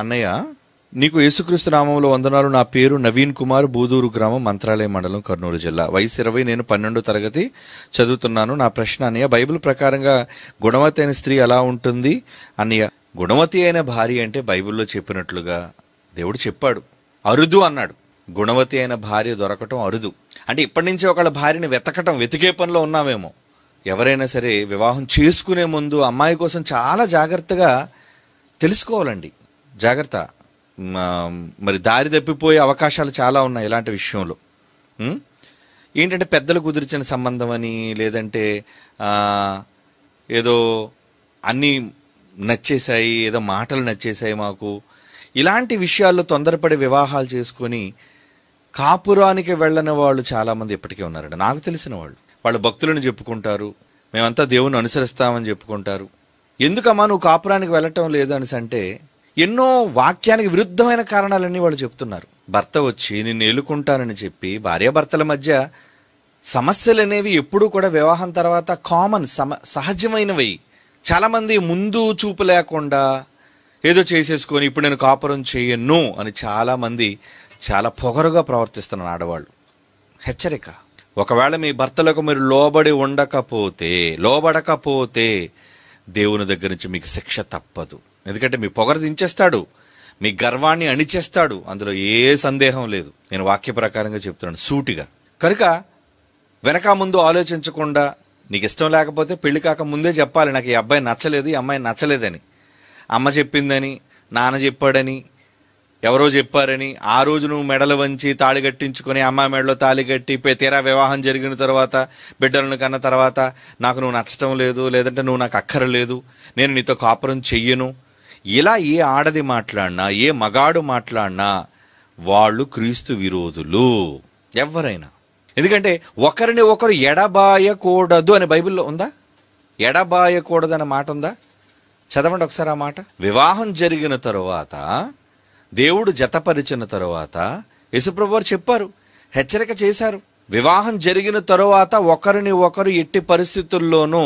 అన్నయ్య నీకు యేసుక్రీస్తు నామంలో వందనాలు నా పేరు నవీన్ కుమార్ బూదూరు గ్రామం మంత్రాలయ మండలం కర్నూలు జిల్లా వయసు ఇరవై నేను పన్నెండో తరగతి చదువుతున్నాను నా ప్రశ్న అన్నయ్య బైబిల్ ప్రకారంగా గుణవతి అయిన స్త్రీ ఎలా ఉంటుంది అన్నయ్య గుణవతి అయిన భార్య అంటే బైబిల్లో చెప్పినట్లుగా దేవుడు చెప్పాడు అరుదు అన్నాడు గుణవతి అయిన భార్య దొరకటం అరుదు అంటే ఇప్పటి నుంచి ఒకళ్ళ భార్యని వెతకటం వెతికే పనిలో ఉన్నామేమో ఎవరైనా సరే వివాహం చేసుకునే ముందు అమ్మాయి కోసం చాలా జాగ్రత్తగా తెలుసుకోవాలండి జాగ్రత్త మరి దారి తప్పిపోయే అవకాశాలు చాలా ఉన్నాయి ఇలాంటి విషయంలో ఏంటంటే పెద్దలు కుదిర్చిన సంబంధం అని లేదంటే ఏదో అన్నీ నచ్చేసాయి ఏదో మాటలు నచ్చేసాయి మాకు ఇలాంటి విషయాల్లో తొందరపడి వివాహాలు చేసుకొని కాపురానికి వెళ్ళని వాళ్ళు చాలామంది ఇప్పటికే ఉన్నారండి నాకు తెలిసిన వాళ్ళు వాళ్ళు భక్తులను చెప్పుకుంటారు మేమంతా దేవుని అనుసరిస్తామని చెప్పుకుంటారు ఎందుకమ్మా నువ్వు కాపురానికి వెళ్ళటం లేదు అనేసి అంటే ఎన్నో వాక్యానికి విరుద్ధమైన కారణాలన్నీ వాళ్ళు చెప్తున్నారు భర్త వచ్చి నేను ఏలుకుంటానని చెప్పి భార్యాభర్తల మధ్య సమస్యలు అనేవి ఎప్పుడూ కూడా వివాహం తర్వాత కామన్ సమ సహజమైనవి చాలామంది ముందు చూపు లేకుండా ఏదో చేసేసుకొని ఇప్పుడు నేను కాపురం చేయను అని చాలామంది చాలా పొగరుగా ప్రవర్తిస్తున్నాను ఆడవాళ్ళు హెచ్చరిక ఒకవేళ మీ భర్తలకు మీరు లోబడి ఉండకపోతే లోబడకపోతే దేవుని దగ్గర నుంచి మీకు శిక్ష తప్పదు ఎందుకంటే మీ పొగరు దించేస్తాడు మీ గర్వాన్ని అణిచేస్తాడు అందులో ఏ సందేహం లేదు నేను వాక్య ప్రకారంగా చెప్తున్నాను సూటిగా కనుక వెనక ముందు ఆలోచించకుండా నీకు ఇష్టం లేకపోతే పెళ్లి కాక ముందే చెప్పాలి నాకు ఈ అబ్బాయి నచ్చలేదు ఈ అమ్మాయి నచ్చలేదని అమ్మ చెప్పిందని నాన్న చెప్పాడని ఎవరో చెప్పారని ఆ రోజు నువ్వు మెడలు వంచి తాళి కట్టించుకొని అమ్మాయి మెడలో తాళి కట్టి తీరా వివాహం జరిగిన తర్వాత బిడ్డలను కన్న తర్వాత నాకు నువ్వు నచ్చటం లేదు లేదంటే నువ్వు నాకు అక్కర లేదు నేను నీతో కాపురం చెయ్యను ఇలా ఏ ఆడది మాట్లాడినా ఏ మగాడు మాట్లాడినా వాళ్ళు క్రీస్తు విరోధులు ఎవరైనా ఎందుకంటే ఒకరిని ఒకరు ఎడబాయకూడదు అని బైబిల్లో ఉందా ఎడబాయకూడదు అనే మాట ఉందా చదవండి ఒకసారి ఆ మాట వివాహం జరిగిన తరువాత దేవుడు జతపరిచిన తరువాత యశుప్రభువారు చెప్పారు హెచ్చరిక చేశారు వివాహం జరిగిన తరువాత ఒకరిని ఒకరు ఎట్టి పరిస్థితుల్లోనూ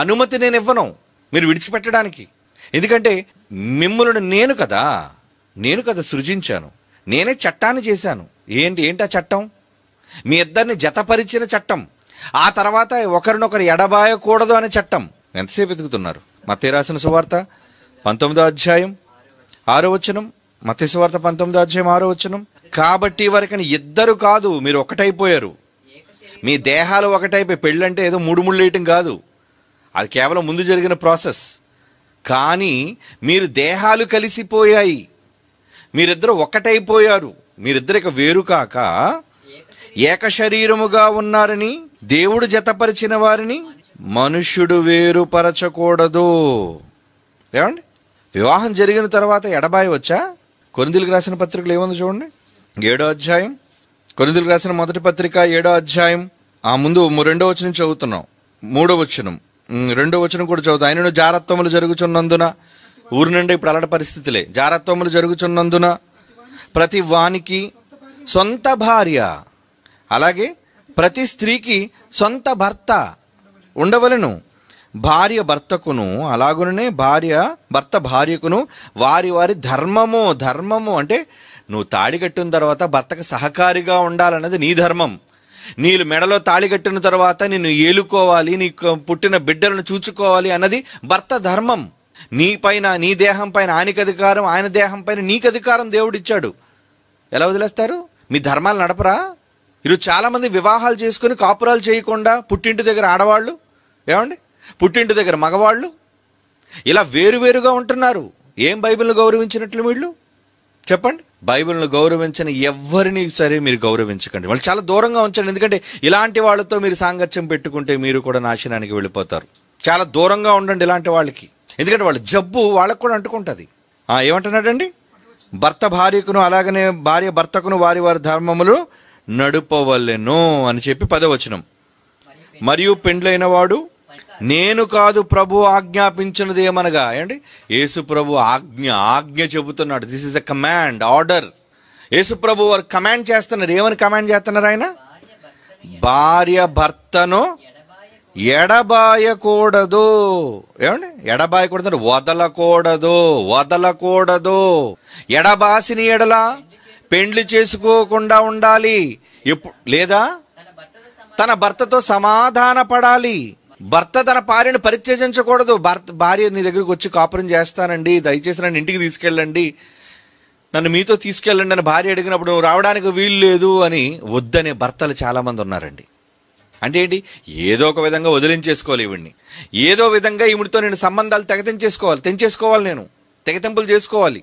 అనుమతి నేను ఇవ్వను మీరు విడిచిపెట్టడానికి ఎందుకంటే మిమ్మల్ని నేను కదా నేను కదా సృజించాను నేనే చట్టాన్ని చేశాను ఏంటి ఏంటి ఆ చట్టం మీ ఇద్దరిని జతపరిచిన చట్టం ఆ తర్వాత ఒకరినొకరు ఎడబాయకూడదు అనే చట్టం ఎంతసేపు ఎదుగుతున్నారు మతే రాసిన సువార్త పంతొమ్మిదో అధ్యాయం ఆరో వచనం మతే సువార్త పంతొమ్మిదో అధ్యాయం ఆరో వచనం కాబట్టి వరకని ఇద్దరు కాదు మీరు ఒకటైపోయారు మీ దేహాలు ఒకటైపోయి పెళ్ళంటే ఏదో మూడు ముళ్ళు వేయటం కాదు అది కేవలం ముందు జరిగిన ప్రాసెస్ కానీ మీరు దేహాలు కలిసిపోయాయి మీరిద్దరు ఒకటైపోయారు మీరిద్దరిక వేరు కాక ఏక శరీరముగా ఉన్నారని దేవుడు జతపరిచిన వారిని మనుష్యుడు వేరుపరచకూడదు ఏమండి వివాహం జరిగిన తర్వాత ఎడబాయి వచ్చా కొరిందులకు రాసిన పత్రికలు ఏముంది చూడండి ఏడో అధ్యాయం కొరిందులకు రాసిన మొదటి పత్రిక ఏడో అధ్యాయం ఆ ముందు రెండో వచనం చదువుతున్నాం మూడో వచనం రెండో వచనం కూడా చదువుతా ఆయనను జారత్వములు జరుగుచున్నందున ఊరి నుండి ఇప్పుడు అలాంటి పరిస్థితులే జారత్వములు జరుగుచున్నందున ప్రతి వానికి సొంత భార్య అలాగే ప్రతి స్త్రీకి సొంత భర్త ఉండవలను భార్య భర్తకును అలాగుననే భార్య భర్త భార్యకును వారి వారి ధర్మము ధర్మము అంటే నువ్వు తాడి కట్టిన తర్వాత భర్తకు సహకారిగా ఉండాలన్నది నీ ధర్మం నీళ్ళు మెడలో తాళి కట్టిన తర్వాత నిన్ను ఏలుకోవాలి నీ పుట్టిన బిడ్డలను చూచుకోవాలి అన్నది భర్త ధర్మం నీ పైన నీ దేహం పైన ఆయనకి అధికారం ఆయన దేహం పైన నీకు అధికారం దేవుడిచ్చాడు ఎలా వదిలేస్తారు మీ ధర్మాలు నడపరా ఈరోజు చాలామంది వివాహాలు చేసుకుని కాపురాలు చేయకుండా పుట్టింటి దగ్గర ఆడవాళ్ళు ఏమండి పుట్టింటి దగ్గర మగవాళ్ళు ఇలా వేరువేరుగా ఉంటున్నారు ఏం బైబిల్ని గౌరవించినట్లు వీళ్ళు చెప్పండి బైబిల్ను గౌరవించని ఎవరిని సరే మీరు గౌరవించకండి వాళ్ళు చాలా దూరంగా ఉంచండి ఎందుకంటే ఇలాంటి వాళ్ళతో మీరు సాంగత్యం పెట్టుకుంటే మీరు కూడా నాశనానికి వెళ్ళిపోతారు చాలా దూరంగా ఉండండి ఇలాంటి వాళ్ళకి ఎందుకంటే వాళ్ళ జబ్బు వాళ్ళకు కూడా అంటుకుంటుంది ఏమంటున్నాడండి భర్త భార్యకును అలాగనే భార్య భర్తకును వారి వారి ధర్మములు నడుపవలెను అని చెప్పి పదవచనం మరియు పెండ్లైన వాడు నేను కాదు ప్రభు ఆజ్ఞాపించినది ఏమనగా ఏంటి యేసు ప్రభు ఆజ్ఞ ఆజ్ఞ చెబుతున్నాడు this is a command order Yesu ప్రభు వారు కమాండ్ చేస్తున్నారు ఏమని కమాండ్ చేస్తున్నారు ఆయన భార్య భర్తను ఎడబాయకూడదు ఏమండి ఎడబాయకూడదు వదలకూడదు వదలకూడదు ఎడబాసిని ఎడలా పెండ్లి చేసుకోకుండా ఉండాలి ఎప్పు లేదా తన భర్తతో సమాధాన పడాలి భర్త తన భార్యను పరిత్యజించకూడదు భర్త భార్య నీ దగ్గరికి వచ్చి కాపురం చేస్తానండి దయచేసి నన్ను ఇంటికి తీసుకెళ్ళండి నన్ను మీతో తీసుకెళ్ళండి అని భార్య అడిగినప్పుడు రావడానికి వీలు లేదు అని వద్దనే భర్తలు చాలామంది ఉన్నారండి అంటే ఏంటి ఏదో ఒక విధంగా వదిలించేసుకోవాలి ఈవిడిని ఏదో విధంగా ఈవిడితో నేను సంబంధాలు తెగతించేసుకోవాలి తెంచేసుకోవాలి నేను తెగతింపులు చేసుకోవాలి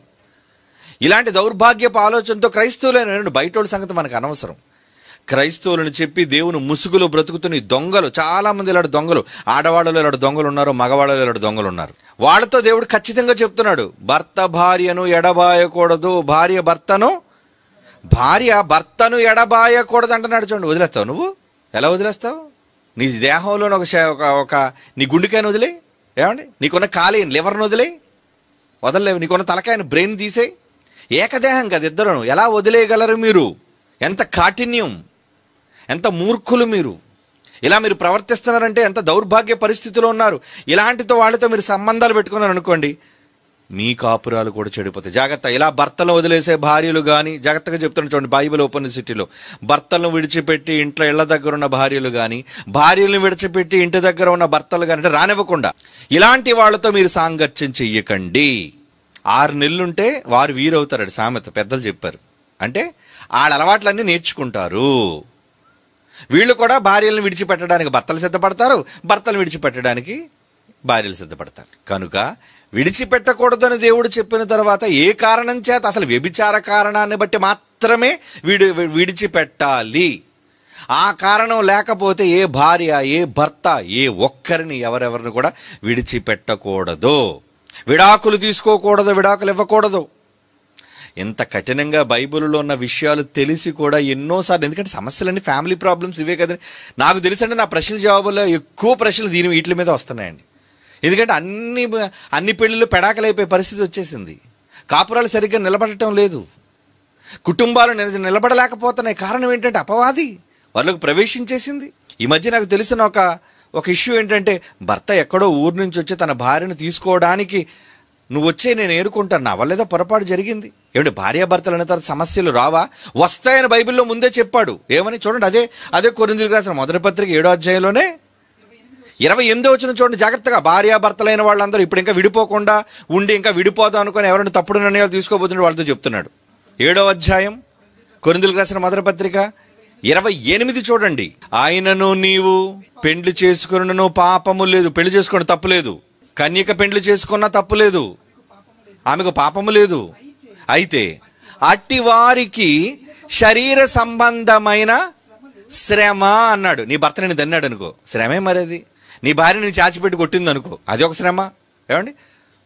ఇలాంటి దౌర్భాగ్యపు ఆలోచనతో క్రైస్తవులైన బయటోళ్ళ సంగతి మనకు అనవసరం క్రైస్తవులను చెప్పి దేవుని ముసుగులో బ్రతుకుతున్న దొంగలు చాలామంది ఇలాంటి దొంగలు ఆడవాళ్ళలో ఇలాంటి దొంగలు ఉన్నారు మగవాళ్ళలో ఇలాంటి దొంగలు ఉన్నారు వాళ్ళతో దేవుడు ఖచ్చితంగా చెప్తున్నాడు భర్త భార్యను ఎడబాయకూడదు భార్య భర్తను భార్య భర్తను ఎడబాయకూడదు అంటున్నాడు చూడండి వదిలేస్తావు నువ్వు ఎలా వదిలేస్తావు నీ దేహంలోని ఒక ఒక నీ గుండెకాయను వదిలే ఏమండి నీకున్న ఖాళీ లివర్ను వదిలే వదలలేవు నీకున్న తలకాయను బ్రెయిన్ తీసే ఏకదేహం కదా ఇద్దరును ఎలా వదిలేయగలరు మీరు ఎంత కాఠిన్యం ఎంత మూర్ఖులు మీరు ఇలా మీరు ప్రవర్తిస్తున్నారంటే ఎంత దౌర్భాగ్య పరిస్థితిలో ఉన్నారు ఇలాంటితో వాళ్ళతో మీరు సంబంధాలు పెట్టుకున్నారు అనుకోండి మీ కాపురాలు కూడా చెడిపోతాయి జాగ్రత్త ఇలా భర్తలను వదిలేసే భార్యలు కానీ జాగ్రత్తగా చెప్తున్న చూడండి బైబిల్ ఓపెన్ సిటీలో భర్తలను విడిచిపెట్టి ఇంట్లో ఇళ్ల దగ్గర ఉన్న భార్యలు కానీ భార్యలను విడిచిపెట్టి ఇంటి దగ్గర ఉన్న భర్తలు కానీ అంటే రానివ్వకుండా ఇలాంటి వాళ్ళతో మీరు సాంగత్యం చెయ్యకండి ఆరు నెలలుంటే వారు వీరవుతారండి సామెత పెద్దలు చెప్పారు అంటే వాళ్ళ అలవాట్లన్నీ నేర్చుకుంటారు వీళ్ళు కూడా భార్యలను విడిచిపెట్టడానికి భర్తలు సిద్ధపడతారు భర్తలు విడిచిపెట్టడానికి భార్యలు సిద్ధపడతారు కనుక విడిచిపెట్టకూడదని దేవుడు చెప్పిన తర్వాత ఏ కారణం చేత అసలు వ్యభిచార కారణాన్ని బట్టి మాత్రమే విడి విడిచిపెట్టాలి ఆ కారణం లేకపోతే ఏ భార్య ఏ భర్త ఏ ఒక్కరిని ఎవరెవరిని కూడా విడిచిపెట్టకూడదు విడాకులు తీసుకోకూడదు విడాకులు ఇవ్వకూడదు ఎంత కఠినంగా బైబుల్లో ఉన్న విషయాలు తెలిసి కూడా ఎన్నోసార్లు ఎందుకంటే సమస్యలన్నీ ఫ్యామిలీ ప్రాబ్లమ్స్ ఇవే కదండి నాకు తెలిసంటే నా ప్రశ్నల జవాబుల్లో ఎక్కువ ప్రశ్నలు దీని వీటి మీద వస్తున్నాయండి ఎందుకంటే అన్ని అన్ని పెళ్ళిళ్ళు పెడాకలైపోయే పరిస్థితి వచ్చేసింది కాపురాలు సరిగ్గా నిలబడటం లేదు కుటుంబాలు నిలబడలేకపోతున్నాయి కారణం ఏంటంటే అపవాది వాళ్ళకు ప్రవేశించేసింది ఈ మధ్య నాకు తెలిసిన ఒక ఒక ఇష్యూ ఏంటంటే భర్త ఎక్కడో ఊరు నుంచి వచ్చి తన భార్యను తీసుకోవడానికి నువ్వు వచ్చే నేను ఏరుకుంటాను నా వల్లేదో పొరపాటు జరిగింది ఏమిటి భార్యాభర్తలు అనే తర్వాత సమస్యలు రావా వస్తాయని బైబిల్లో ముందే చెప్పాడు ఏమని చూడండి అదే అదే కొరిందులకు రాసిన మొదటి పత్రిక ఏడో అధ్యాయంలోనే ఇరవై ఎనిమిది వచ్చిన చూడండి జాగ్రత్తగా భార్యాభర్తలైన వాళ్ళందరూ ఇప్పుడు ఇంకా విడిపోకుండా ఉండి ఇంకా విడిపోదాం అనుకుని ఎవరైనా తప్పుడు నిర్ణయాలు తీసుకోబోతున్నాడు వాళ్ళతో చెప్తున్నాడు ఏడో అధ్యాయం కొరిందులకు రాసిన మొదటి పత్రిక ఇరవై ఎనిమిది చూడండి ఆయనను నీవు పెండ్లి చేసుకున్నను పాపము లేదు పెళ్లి తప్పు లేదు కన్యక పెండ్లు చేసుకున్నా లేదు ఆమెకు పాపము లేదు అయితే అట్టి వారికి శరీర సంబంధమైన శ్రమ అన్నాడు నీ భర్త నేను దన్నాడు అనుకో శ్రమే అది నీ భార్య నేను చాచిపెట్టి కొట్టింది అనుకో అది ఒక శ్రమ ఏమండి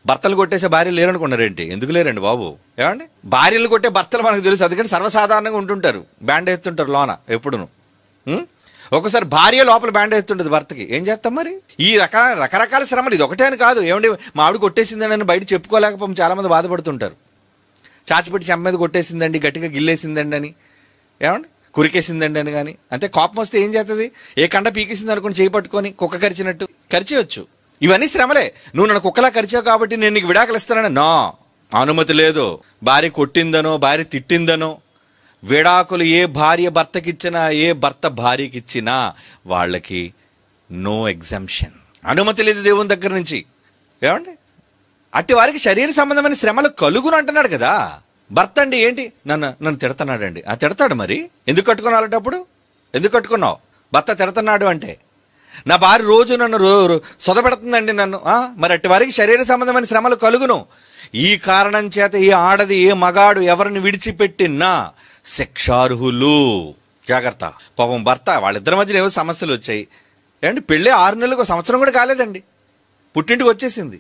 భర్తలు కొట్టేసే భార్యలు ఏంటి ఎందుకు లేరండి బాబు ఏమండి భార్యలు కొట్టే భర్తలు మనకు తెలుసు అందుకని సర్వసాధారణంగా ఉంటుంటారు బ్యాండ్ వేస్తుంటారు లోన ఎప్పుడును ఒకసారి భార్య లోపల బ్యాండ్ ఉండదు భర్తకి ఏం చేస్తాం మరి ఈ రకాల రకరకాల శ్రమలు ఇది ఒకటే అని కాదు ఏమంటే మా ఆవిడ కొట్టేసిందని బయట చెప్పుకోలేకపోయి చాలామంది బాధపడుతుంటారు చాచిపెట్టి చెమ్మ మీద కొట్టేసిందండి గట్టిగా గిల్లేసిందండి అని ఏమండి కురికేసిందండి అని కానీ అంతే కోపం వస్తే ఏం చేస్తుంది ఏ కండ పీకేసింది అనుకుని చేయి పట్టుకొని కుక్క కరిచినట్టు కరిచేయచ్చు ఇవన్నీ శ్రమలే నువ్వు నన్ను కుక్కలా కరిచావు కాబట్టి నేను నీకు విడాకలు ఇస్తానని నా అనుమతి లేదు భార్య కొట్టిందనో భార్య తిట్టిందనో విడాకులు ఏ భార్య భర్తకిచ్చినా ఏ భర్త భార్యకిచ్చినా వాళ్ళకి నో ఎగ్జంప్షన్ అనుమతి లేదు దేవుని దగ్గర నుంచి ఏమండి అట్టి వారికి శరీర సంబంధమైన శ్రమలు కలుగును అంటున్నాడు కదా భర్త అండి ఏంటి నన్ను నన్ను అండి ఆ తిడతాడు మరి ఎందుకు కట్టుకున్నావు అలాంటప్పుడు ఎందుకు కట్టుకున్నావు భర్త తిడతన్నాడు అంటే నా భార్య రోజు నన్ను రో సొదపెడుతుందండి నన్ను మరి అట్టి వారికి శరీర సంబంధమైన శ్రమలు కలుగును ఈ కారణం చేత ఏ ఆడది ఏ మగాడు ఎవరిని విడిచిపెట్టినా శిక్షార్హులు జాగ్రత్త పాపం భర్త వాళ్ళిద్దరి మధ్యన ఏవో సమస్యలు వచ్చాయి ఏమంటే పెళ్ళి ఆరు నెలలకు సంవత్సరం కూడా కాలేదండి పుట్టింటికి వచ్చేసింది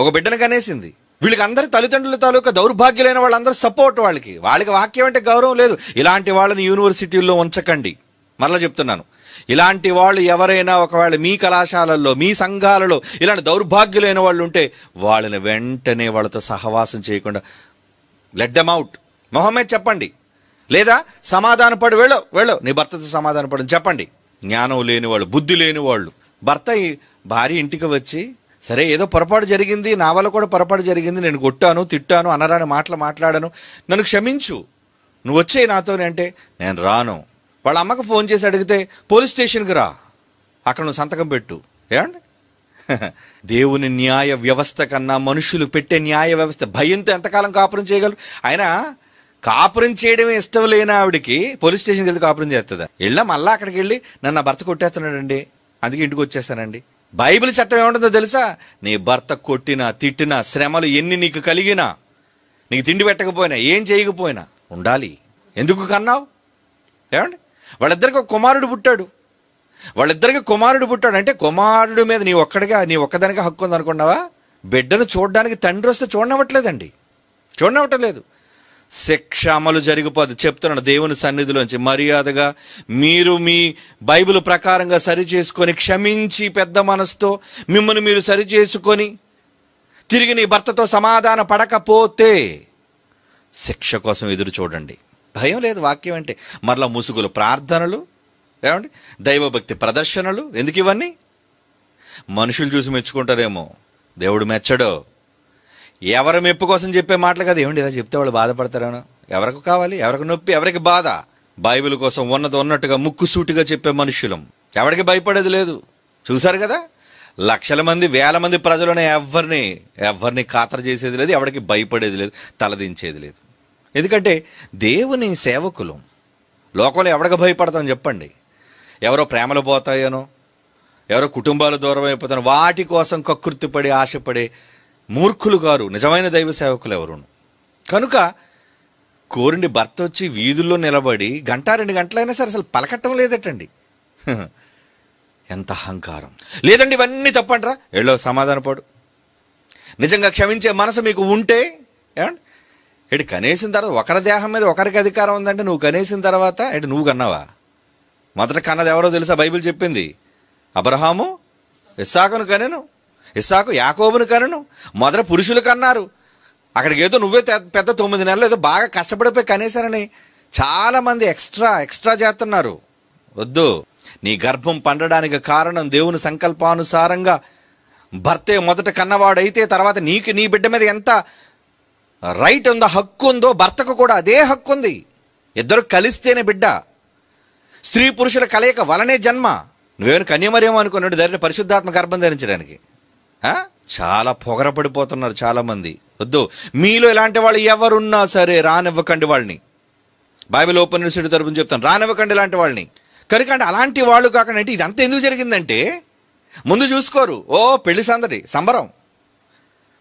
ఒక బిడ్డను కనేసింది వీళ్ళకి అందరి తల్లిదండ్రుల తాలూకా దౌర్భాగ్యులైన వాళ్ళందరూ సపోర్ట్ వాళ్ళకి వాళ్ళకి వాక్యం అంటే గౌరవం లేదు ఇలాంటి వాళ్ళని యూనివర్సిటీల్లో ఉంచకండి మరలా చెప్తున్నాను ఇలాంటి వాళ్ళు ఎవరైనా ఒకవేళ మీ కళాశాలల్లో మీ సంఘాలలో ఇలాంటి దౌర్భాగ్యులైన వాళ్ళు ఉంటే వాళ్ళని వెంటనే వాళ్ళతో సహవాసం చేయకుండా లెట్ దెమ్ అవుట్ మొహమే చెప్పండి లేదా సమాధానపడి వెళ్ళవు వెళ్ళవు నీ భర్తతో సమాధానపడి చెప్పండి జ్ఞానం లేని వాళ్ళు బుద్ధి లేని వాళ్ళు భర్త భార్య ఇంటికి వచ్చి సరే ఏదో పొరపాటు జరిగింది నా వల్ల కూడా పొరపాటు జరిగింది నేను కొట్టాను తిట్టాను అనరాని మాటలు మాట్లాడాను నన్ను క్షమించు నువ్వు వచ్చే నాతోనే అంటే నేను రాను వాళ్ళ అమ్మకు ఫోన్ చేసి అడిగితే పోలీస్ స్టేషన్కి రా అక్కడ నువ్వు సంతకం పెట్టు ఏమండి దేవుని న్యాయ వ్యవస్థ కన్నా మనుషులు పెట్టే న్యాయ వ్యవస్థ భయంతో ఎంతకాలం కాపురం చేయగలరు అయినా కాపురం చేయడమే ఇష్టం లేని ఆవిడకి పోలీస్ స్టేషన్కి వెళ్తే కాపురం చేస్తుందా వెళ్ళా మళ్ళీ అక్కడికి వెళ్ళి నన్ను నా భర్త కొట్టేస్తున్నాడండి అందుకే ఇంటికి వచ్చేస్తానండి బైబిల్ చట్టం ఏముంటుందో తెలుసా నీ భర్త కొట్టినా తిట్టినా శ్రమలు ఎన్ని నీకు కలిగినా నీకు తిండి పెట్టకపోయినా ఏం చేయకపోయినా ఉండాలి ఎందుకు కన్నావు ఏమండి వాళ్ళిద్దరికి ఒక కుమారుడు పుట్టాడు వాళ్ళిద్దరికి కుమారుడు పుట్టాడు అంటే కుమారుడు మీద నీ ఒక్కడిగా నీ ఒక్కదానికి హక్కు ఉందనుకున్నావా బిడ్డను చూడడానికి తండ్రి వస్తే చూడనివ్వట్లేదండి చూడనివ్వటం లేదు శిక్ష అమలు జరిగిపోదు చెప్తున్నాడు దేవుని సన్నిధిలోంచి మర్యాదగా మీరు మీ బైబిల్ ప్రకారంగా సరి చేసుకొని క్షమించి పెద్ద మనసుతో మిమ్మల్ని మీరు సరి చేసుకొని తిరిగి నీ భర్తతో సమాధాన పడకపోతే శిక్ష కోసం ఎదురు చూడండి భయం లేదు వాక్యం అంటే మరలా ముసుగులు ప్రార్థనలు ఏమండి దైవభక్తి ప్రదర్శనలు ఎందుకు ఇవన్నీ మనుషులు చూసి మెచ్చుకుంటారేమో దేవుడు మెచ్చడో ఎవరి మెప్పు కోసం చెప్పే మాటలు కదా ఏమండి ఇలా చెప్తే వాళ్ళు బాధపడతారను ఎవరికి కావాలి ఎవరికి నొప్పి ఎవరికి బాధ బైబిల్ కోసం ఉన్నది ఉన్నట్టుగా ముక్కుసూటిగా చెప్పే మనుషులం ఎవరికి భయపడేది లేదు చూశారు కదా లక్షల మంది వేల మంది ప్రజలను ఎవరిని ఎవరిని ఖాతరు చేసేది లేదు ఎవరికి భయపడేది లేదు తలదించేది లేదు ఎందుకంటే దేవుని సేవకులు లోకంలో ఎవరికి భయపడతాం చెప్పండి ఎవరో ప్రేమలు పోతాయనో ఎవరో కుటుంబాలు దూరం అయిపోతాను వాటి కోసం కకృతి ఆశపడే మూర్ఖులు గారు నిజమైన దైవ సేవకులు ఎవరును కనుక కోరిని భర్త వచ్చి వీధుల్లో నిలబడి గంట రెండు గంటలైనా సరే అసలు పలకట్టం లేదటండి ఎంత అహంకారం లేదండి ఇవన్నీ తప్పంటరా ఎళ్ళో సమాధానపడు నిజంగా క్షమించే మనసు మీకు ఉంటే ఏమండి ఏడు కనేసిన తర్వాత ఒకరి దేహం మీద ఒకరికి అధికారం ఉందంటే నువ్వు కనేసిన తర్వాత ఏడు నువ్వు కన్నావా మొదట కన్నది ఎవరో తెలుసా బైబిల్ చెప్పింది అబ్రహాము విశాఖను కనేను ఇస్సాకు యాకోబుని కన్నను మొదట పురుషులు కన్నారు అక్కడికి ఏదో నువ్వే పెద్ద తొమ్మిది నెలలు ఏదో బాగా కష్టపడిపోయి కనేశారని చాలామంది ఎక్స్ట్రా ఎక్స్ట్రా చేస్తున్నారు వద్దు నీ గర్భం పండడానికి కారణం దేవుని సంకల్పానుసారంగా భర్తే మొదట కన్నవాడైతే తర్వాత నీకు నీ బిడ్డ మీద ఎంత రైట్ ఉందో హక్కు ఉందో భర్తకు కూడా అదే హక్కు ఉంది ఇద్దరు కలిస్తేనే బిడ్డ స్త్రీ పురుషుల కలయిక వలనే జన్మ నువ్వేమైనా కన్యమరేమో అనుకున్నాడు దారిని పరిశుద్ధాత్మ గర్భం ధరించడానికి చాలా పొగరపడిపోతున్నారు చాలామంది వద్దు మీలో ఇలాంటి వాళ్ళు ఎవరున్నా సరే రానివ్వకండి వాళ్ళని బైబిల్ ఓపెన్ యూనివర్సిటీ తరపున చెప్తాను రానివ్వకండి ఇలాంటి వాళ్ళని కనుక అంటే అలాంటి వాళ్ళు కాకుండా అంటే ఇదంతా ఎందుకు జరిగిందంటే ముందు చూసుకోరు ఓ పెళ్లి సందడి సంబరం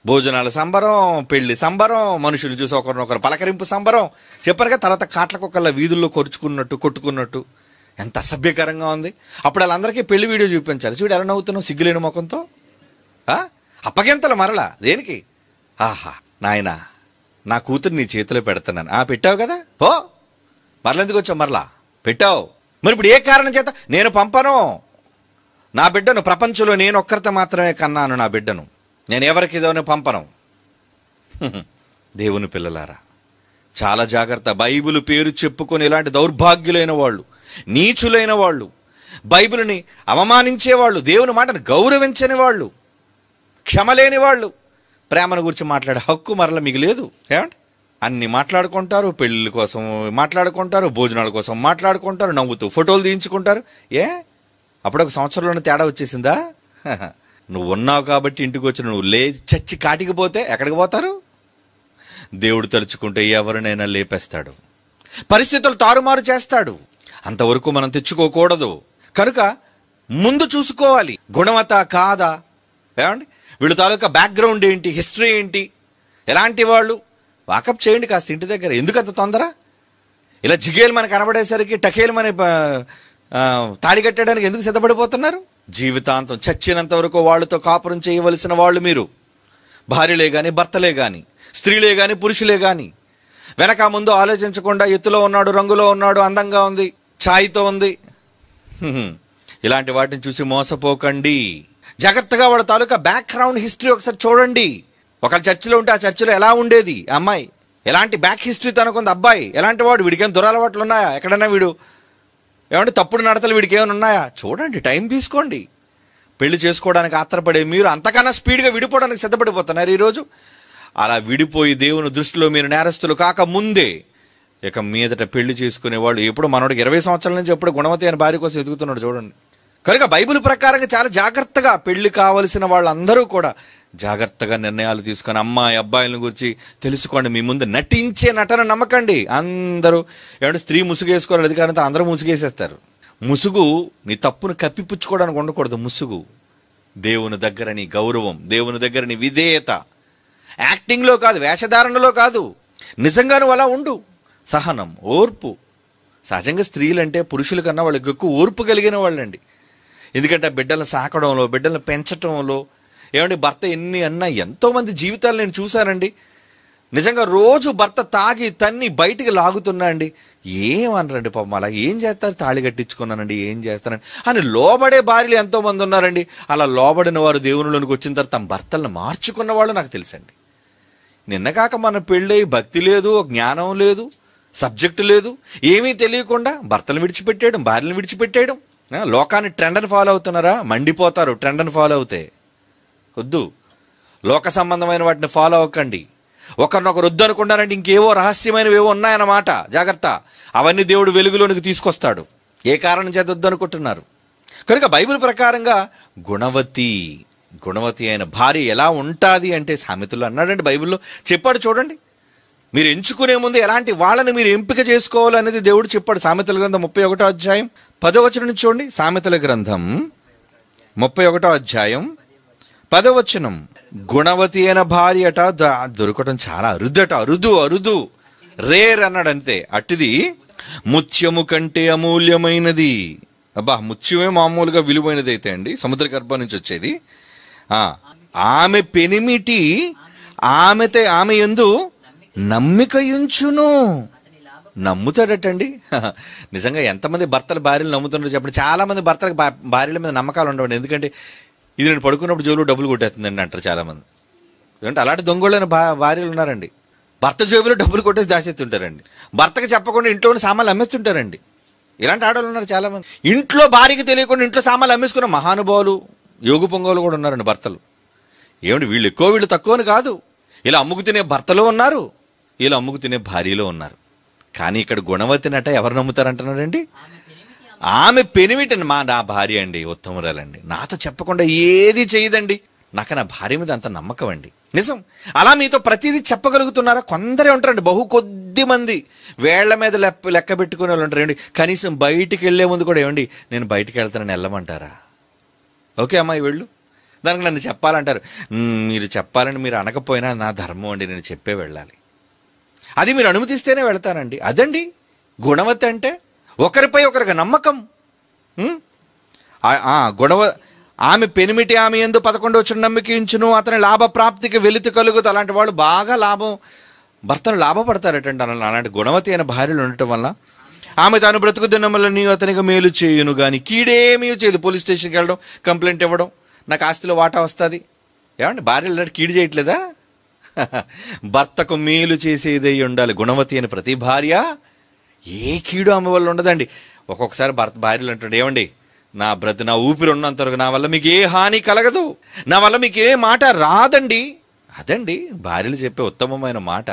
భోజనాల సంబరం పెళ్లి సంబరం మనుషులు చూసి ఒకరినొకరు పలకరింపు సంబరం చెప్పారుగా తర్వాత కాట్లకొక్కళ్ళ వీధుల్లో కొరుచుకున్నట్టు కొట్టుకున్నట్టు ఎంత అసభ్యకరంగా ఉంది అప్పుడు వాళ్ళందరికీ పెళ్లి వీడియో చూపించాలి చూడు ఎలా నవ్వుతున్నావు సిగ్గులేని ముఖంతో అప్పగింతలు మరలా దేనికి ఆహా నాయనా నా కూతురు నీ చేతిలో పెడుతున్నాను ఆ పెట్టావు కదా పో మరలెందుకు వచ్చావు మరలా పెట్టావు మరి ఇప్పుడు ఏ కారణం చేత నేను పంపను నా బిడ్డను ప్రపంచంలో నేను ఒక్కరితో మాత్రమే కన్నాను నా బిడ్డను నేను ఎవరికి ఇదోనే పంపను దేవుని పిల్లలారా చాలా జాగ్రత్త బైబిల్ పేరు చెప్పుకొని ఇలాంటి దౌర్భాగ్యులైన వాళ్ళు నీచులైన వాళ్ళు బైబిల్ని వాళ్ళు దేవుని మాటను గౌరవించని వాళ్ళు క్షమ లేని వాళ్ళు ప్రేమను గురించి మాట్లాడే హక్కు మరల మిగిలేదు ఏమంటే అన్ని మాట్లాడుకుంటారు పెళ్ళిళ్ళ కోసం మాట్లాడుకుంటారు భోజనాల కోసం మాట్లాడుకుంటారు నవ్వుతూ ఫోటోలు తీయించుకుంటారు ఏ అప్పుడు ఒక సంవత్సరంలోనే తేడా వచ్చేసిందా నువ్వు ఉన్నావు కాబట్టి ఇంటికి వచ్చిన నువ్వు లే చచ్చి కాటికి పోతే ఎక్కడికి పోతారు దేవుడు తలుచుకుంటే ఎవరినైనా లేపేస్తాడు పరిస్థితులు తారుమారు చేస్తాడు అంతవరకు మనం తెచ్చుకోకూడదు కనుక ముందు చూసుకోవాలి గుణవత కాదా ఏమండి వీళ్ళ తాలూకా బ్యాక్గ్రౌండ్ ఏంటి హిస్టరీ ఏంటి ఎలాంటి వాళ్ళు వాకప్ చేయండి కాస్త ఇంటి దగ్గర ఎందుకు అంత తొందర ఇలా జిగేలు మన కనబడేసరికి టకేలు మన తాడి కట్టడానికి ఎందుకు సిద్ధపడిపోతున్నారు జీవితాంతం చచ్చినంత వరకు వాళ్ళతో కాపురం చేయవలసిన వాళ్ళు మీరు భార్యలే కానీ భర్తలే కానీ స్త్రీలే కానీ పురుషులే కానీ వెనక ముందు ఆలోచించకుండా ఎత్తులో ఉన్నాడు రంగులో ఉన్నాడు అందంగా ఉంది ఛాయ్తో ఉంది ఇలాంటి వాటిని చూసి మోసపోకండి జాగ్రత్తగా వాళ్ళ తాలూకా బ్యాక్గ్రౌండ్ హిస్టరీ ఒకసారి చూడండి ఒకళ్ళ చర్చిలో ఉంటే ఆ చర్చిలో ఎలా ఉండేది అమ్మాయి ఎలాంటి బ్యాక్ హిస్టరీ తనకుంది అబ్బాయి ఎలాంటి వాడు వీడికేం దురలవాట్లు ఉన్నాయా ఎక్కడన్నా వీడు ఏమంటే తప్పుడు నడతలు వీడికి ఏమైనా ఉన్నాయా చూడండి టైం తీసుకోండి పెళ్లి చేసుకోవడానికి ఆత్రపడే మీరు అంతకన్నా స్పీడ్గా విడిపోవడానికి సిద్ధపడిపోతున్నారు ఈరోజు అలా విడిపోయి దేవుని దృష్టిలో మీరు నేరస్తులు కాక ముందే ఇక మీదట పెళ్లి చేసుకునేవాళ్ళు ఎప్పుడు మనోడికి ఇరవై సంవత్సరాల నుంచి ఎప్పుడు గుణవతి అని భార్య కోసం ఎదుగుతున్నాడు చూడండి కనుక బైబిల్ ప్రకారంగా చాలా జాగ్రత్తగా పెళ్లి కావలసిన వాళ్ళందరూ కూడా జాగ్రత్తగా నిర్ణయాలు తీసుకొని అమ్మాయి అబ్బాయిలను గురించి తెలుసుకోండి మీ ముందు నటించే నటన నమ్మకండి అందరూ ఏమంటే స్త్రీ ముసుగేసుకోవాలి అది కానీ అందరూ ముసుగేసేస్తారు ముసుగు నీ తప్పును కప్పిపుచ్చుకోవడానికి ఉండకూడదు ముసుగు దేవుని దగ్గర నీ గౌరవం దేవుని దగ్గర నీ విధేయత యాక్టింగ్లో కాదు వేషధారణలో కాదు నిజంగా నువ్వు అలా ఉండు సహనం ఓర్పు సహజంగా స్త్రీలంటే పురుషుల కన్నా వాళ్ళకి ఎక్కువ ఓర్పు కలిగిన వాళ్ళండి ఎందుకంటే బిడ్డలను సాకడంలో బిడ్డలను పెంచడంలో ఏమంటే భర్త ఎన్ని అన్నా ఎంతోమంది జీవితాలు నేను చూశానండి నిజంగా రోజు భర్త తాగి తన్ని బయటికి లాగుతున్నా అండి ఏమనరండి పాపం అలా ఏం చేస్తారు తాళి కట్టించుకున్నానండి ఏం చేస్తానండి అని లోబడే భార్యలు ఎంతోమంది ఉన్నారండి అలా లోబడిన వారు దేవునిలోనికి వచ్చిన తర్వాత తమ భర్తలను మార్చుకున్న వాళ్ళు నాకు తెలుసండి నిన్నకాక మన పెళ్ళై భక్తి లేదు జ్ఞానం లేదు సబ్జెక్టు లేదు ఏమీ తెలియకుండా భర్తలు విడిచిపెట్టేయడం భార్యను విడిచిపెట్టేయడం లోకాన్ని ట్రెండ్ అని ఫాలో అవుతున్నారా మండిపోతారు ట్రెండ్ అని ఫాలో అవుతే వద్దు లోక సంబంధమైన వాటిని ఫాలో అవ్వకండి ఒకరినొకరు వద్దు అనుకున్నారంటే ఇంకేవో రహస్యమైనవి ఏవో ఉన్నాయన్నమాట జాగ్రత్త అవన్నీ దేవుడు వెలుగులోనికి తీసుకొస్తాడు ఏ కారణం చేత వద్దు అనుకుంటున్నారు కనుక బైబిల్ ప్రకారంగా గుణవతి గుణవతి అయిన భార్య ఎలా ఉంటుంది అంటే సామెతలు అన్నాడండి బైబిల్లో చెప్పాడు చూడండి మీరు ఎంచుకునే ముందు ఎలాంటి వాళ్ళని మీరు ఎంపిక చేసుకోవాలనేది దేవుడు చెప్పాడు సామెతల గ్రంథం ముప్పై ఒకటో అధ్యాయం పదవచనం చూడండి సామెతల గ్రంథం ముప్పై ఒకటో అధ్యాయం పదవచనం గుణవతి అయిన భార్య అట దొరకటం చాలా అరుదట అరుదు అరుదు రేర్ అన్నాడు అంతే అట్టిది ముత్యము కంటే అమూల్యమైనది అబ్బా ముత్యమే మామూలుగా విలువైనది అయితే అండి సముద్ర గర్భం నుంచి వచ్చేది ఆమె పెనిమిటి ఆమెతే ఆమె ఎందు నమ్మికయుంచును నమ్ముతాడటండి నిజంగా ఎంతమంది భర్తలు భార్యలు నమ్ముతున్నారు చెప్పండి చాలామంది భర్తలకు భార్యల మీద నమ్మకాలు ఉండవండి ఎందుకంటే ఇది నేను పడుకున్నప్పుడు జోబులో డబ్బులు కొట్టేస్తుందండి అంటారు చాలామంది ఎందుకంటే అలాంటి దొంగళ్ళైన భా భార్యలు ఉన్నారండి భర్త జోబులో డబ్బులు కొట్టేసి దాచేస్తుంటారండి భర్తకు చెప్పకుండా ఇంట్లో ఉన్న సామాన్లు అమ్మేస్తుంటారండి ఇలాంటి ఆడవాళ్ళు ఉన్నారు చాలామంది ఇంట్లో భార్యకి తెలియకుండా ఇంట్లో సామాన్లు అమ్మేసుకున్న మహానుభావులు యోగు పొంగోలు కూడా ఉన్నారండి భర్తలు ఏమిటి వీళ్ళు ఎక్కువ వీళ్ళు తక్కువని కాదు ఇలా అమ్ముకు తినే భర్తలో ఉన్నారు ఇలా అమ్ముకు తినే భార్యలో ఉన్నారు కానీ ఇక్కడ గుణవతి నట ఎవరు నమ్ముతారంటున్నాడండి ఆమె పెనిమిటండి మా నా భార్య అండి ఉత్తమురాలండి నాతో చెప్పకుండా ఏది చేయదండి నాకు నా భార్య మీద అంత నమ్మకం అండి నిజం అలా మీతో ప్రతిదీ చెప్పగలుగుతున్నారా కొందరే ఉంటారండి బహు కొద్ది మంది వేళ్ల మీద లెక్క లెక్క పెట్టుకునే వాళ్ళు ఉంటారండి కనీసం బయటికి వెళ్లే ముందు కూడా ఏమండి నేను బయటికి వెళ్తానని వెళ్ళమంటారా ఓకే అమ్మాయి వెళ్ళు దానికి నన్ను చెప్పాలంటారు మీరు చెప్పాలని మీరు అనకపోయినా నా ధర్మం అండి నేను చెప్పే వెళ్ళాలి అది మీరు అనుమతిస్తేనే వెళతానండి అదండి గుణవతి అంటే ఒకరిపై ఒకరికి నమ్మకం గుణవ ఆమె పెనిమిటి ఆమె ఎందు పదకొండు వచ్చిన నమ్మకించును అతని లాభప్రాప్తికి వెలితి కలుగుతూ అలాంటి వాళ్ళు బాగా లాభం భర్తను లాభపడతారటండి అలాంటి గుణవతి అయిన భార్యలు ఉండటం వల్ల ఆమె తాను బ్రతుకు నీ అతనికి మేలు చేయును కానీ కీడేమీ చేయదు పోలీస్ స్టేషన్కి వెళ్ళడం కంప్లైంట్ ఇవ్వడం నాకు ఆస్తిలో వాటా వస్తుంది ఏమండి భార్యలు కీడు చేయట్లేదా భర్తకు మేలు చేసేదే ఉండాలి గుణవతి అని ప్రతి భార్య ఏ కీడు అమ్మ వల్ల ఉండదండి ఒక్కొక్కసారి భర్త భార్యలు అంటాడు ఏమండి నా బ్రతి నా ఊపిరి ఉన్నంత వరకు నా వల్ల మీకు ఏ హాని కలగదు నా వల్ల మీకు ఏ మాట రాదండి అదండి భార్యలు చెప్పే ఉత్తమమైన మాట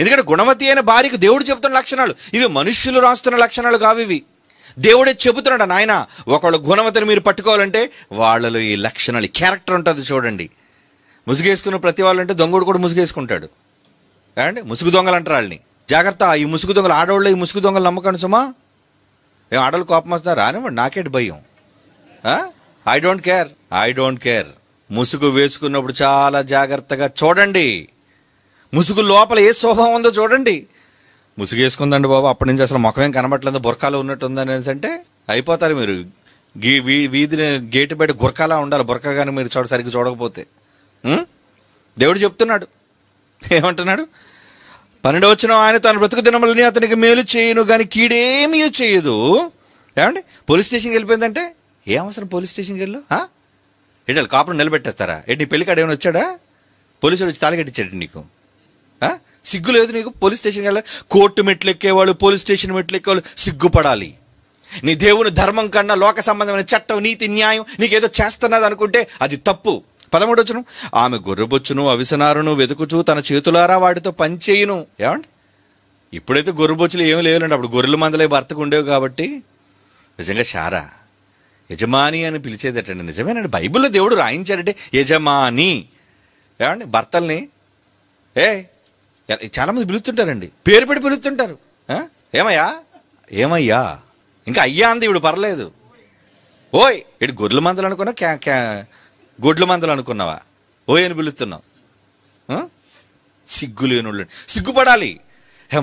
ఎందుకంటే గుణవతి అయిన భార్యకు దేవుడు చెబుతున్న లక్షణాలు ఇవి మనుష్యులు రాస్తున్న లక్షణాలు కావు ఇవి దేవుడే చెబుతున్నాడు నాయన ఒకళ్ళు గుణవతిని మీరు పట్టుకోవాలంటే వాళ్ళలో ఈ లక్షణాలు క్యారెక్టర్ ఉంటుంది చూడండి ముసుగేసుకున్న ప్రతి వాళ్ళు అంటే దొంగడు కూడా ముసుగేసుకుంటాడు ఏమండి ముసుగు దొంగలు అంటారు వాళ్ళని జాగ్రత్త ఈ ముసుగు దొంగలు ఆడవాళ్ళు ఈ ముసుగు దొంగలు నమ్మకం సుమా ఏం ఆడవాళ్ళు కోపం వస్తున్నారు రానివ్వండి నాకేటి భయం I don't care I don't care ముసుగు వేసుకున్నప్పుడు చాలా జాగ్రత్తగా చూడండి ముసుగు లోపల ఏ శోభం ఉందో చూడండి ముసుగు వేసుకుందండి బాబు అప్పటి నుంచి అసలు ముఖం ఏం కనబట్టలేదు బురకాలో ఉన్నట్టుందని అంటే అయిపోతారు మీరు గీ వీధిని గేటు బయట గురకాలా ఉండాలి బురకగానే మీరు చూడ సరిగ్గా చూడకపోతే దేవుడు చెప్తున్నాడు ఏమంటున్నాడు పన్నెండు వచ్చిన ఆయన తన బ్రతుకు దినములని అతనికి మేలు చేయను కానీ కీడేమీ చేయదు ఏమండి పోలీస్ స్టేషన్కి వెళ్ళిపోయిందంటే ఏ అవసరం పోలీస్ స్టేషన్కి వెళ్ళు ఏంటి కాపురం నిలబెట్టేస్తారా ఏంటి నీ పెళ్ళికాడు ఏమైనా వచ్చాడా పోలీసులు వచ్చి తాళగట్టించాడు నీకు సిగ్గు లేదు నీకు పోలీస్ స్టేషన్కి వెళ్ళాలి కోర్టు మెట్లు ఎక్కేవాళ్ళు పోలీస్ స్టేషన్ మెట్లు ఎక్కేవాళ్ళు సిగ్గుపడాలి నీ దేవుని ధర్మం కన్నా లోక సంబంధమైన చట్టం నీతి న్యాయం నీకు ఏదో చేస్తున్నది అనుకుంటే అది తప్పు పదమూడొచ్చును ఆమె గొర్రెబొచ్చును అవిసనారును వెతుకుచూ తన చేతులారా వాటితో పంచేయును ఏమండి ఇప్పుడైతే గొర్రెబొచ్చులు ఏమీ లేవులండి అప్పుడు గొర్రెల మందలే భర్తకు ఉండేవి కాబట్టి నిజంగా షారా యజమాని అని పిలిచేది ఏంటండి నిజమేనండి బైబిల్లో దేవుడు రాయించాడంటే యజమాని ఏమండి భర్తల్ని ఏ చాలామంది పిలుస్తుంటారండి పేరు పెట్టి పిలుస్తుంటారు ఏమయ్యా ఏమయ్యా ఇంకా అయ్యా అంది ఇప్పుడు పర్లేదు ఓయ్ ఇటు గొర్రెల మందలు అనుకున్నా క్యా క్యా గొడ్ల మందలు అనుకున్నావా ఓయని పిలుస్తున్నావు సిగ్గులేనుళ్ళు సిగ్గుపడాలి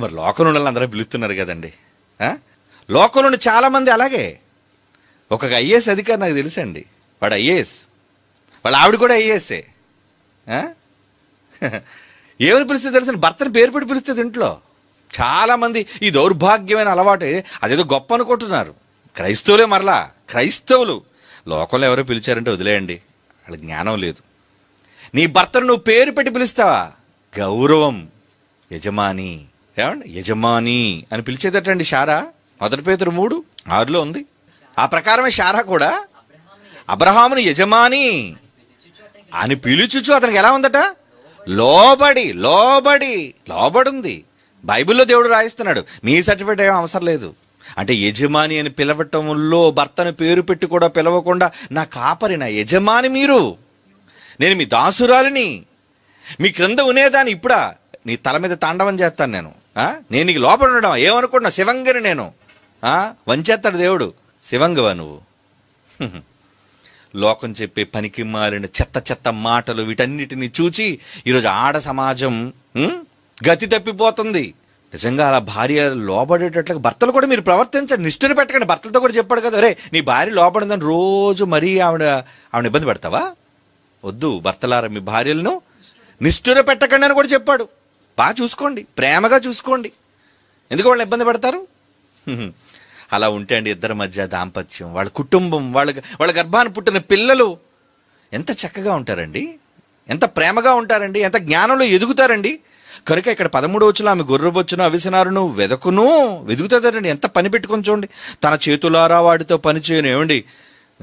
మరి లోకంలో అందరూ పిలుస్తున్నారు కదండి లోకంలో చాలామంది అలాగే ఒక ఐఏఎస్ అధికారి నాకు తెలుసండి వాడు ఐఏఎస్ వాళ్ళ ఆవిడ కూడా ఐఏఎస్ఏ ఏమని పిలిస్తే తెలుసు భర్తను పేరు పెట్టి పిలుస్తుంది ఇంట్లో చాలామంది ఈ దౌర్భాగ్యమైన అలవాటు అదేదో గొప్ప అనుకుంటున్నారు క్రైస్తవులే మరలా క్రైస్తవులు లోకంలో ఎవరో పిలిచారంటే వదిలేయండి అక్కడ జ్ఞానం లేదు నీ భర్తను నువ్వు పేరు పెట్టి పిలుస్తావా గౌరవం యజమాని ఏమండి యజమాని అని పిలిచేదటండి షారా మొదటి పేతురు మూడు ఆరులో ఉంది ఆ ప్రకారమే షారా కూడా అబ్రహాముని యజమాని అని పిలుచుచు అతనికి ఎలా ఉందట లోబడి లోబడి లోబడి ఉంది బైబిల్లో దేవుడు రాయిస్తున్నాడు మీ సర్టిఫికేట్ ఏం అవసరం లేదు అంటే యజమాని అని పిలవటంలో భర్తను పేరు పెట్టి కూడా పిలవకుండా నా కాపరి నా యజమాని మీరు నేను మీ దాసురాలిని మీ క్రింద ఉనేదాన్ని ఇప్పుడా నీ తల మీద తాండవం చేస్తాను నేను నేను నీకు లోపల ఉండడం ఏమనుకుంటున్నా శివంగని నేను వంచేస్తాడు దేవుడు శివంగవా నువ్వు లోకం చెప్పే పనికి మారిన చెత్త చెత్త మాటలు వీటన్నిటిని చూచి ఈరోజు ఆడ సమాజం గతి తప్పిపోతుంది నిజంగా అలా భార్య లోబడేటట్లు భర్తలు కూడా మీరు ప్రవర్తించండి నిష్ఠుని పెట్టకండి భర్తలతో కూడా చెప్పాడు కదా అరే నీ భార్య లోబడిందని రోజు మరీ ఆవిడ ఆవిడ ఇబ్బంది పెడతావా వద్దు భర్తలారా మీ భార్యలను నిష్ఠుర పెట్టకండి అని కూడా చెప్పాడు బాగా చూసుకోండి ప్రేమగా చూసుకోండి ఎందుకు వాళ్ళు ఇబ్బంది పెడతారు అలా ఉంటే అండి ఇద్దరి మధ్య దాంపత్యం వాళ్ళ కుటుంబం వాళ్ళ వాళ్ళ గర్భాన్ని పుట్టిన పిల్లలు ఎంత చక్కగా ఉంటారండి ఎంత ప్రేమగా ఉంటారండి ఎంత జ్ఞానంలో ఎదుగుతారండి కనుక ఇక్కడ పదమూడు వచ్చిన ఆమె గొర్రెబొచ్చును అవిసినారును వెదకును వెదుకుతుందండి ఎంత పని పెట్టుకొని చూడండి తన చేతులారా వాటితో పని చేయను ఏమండి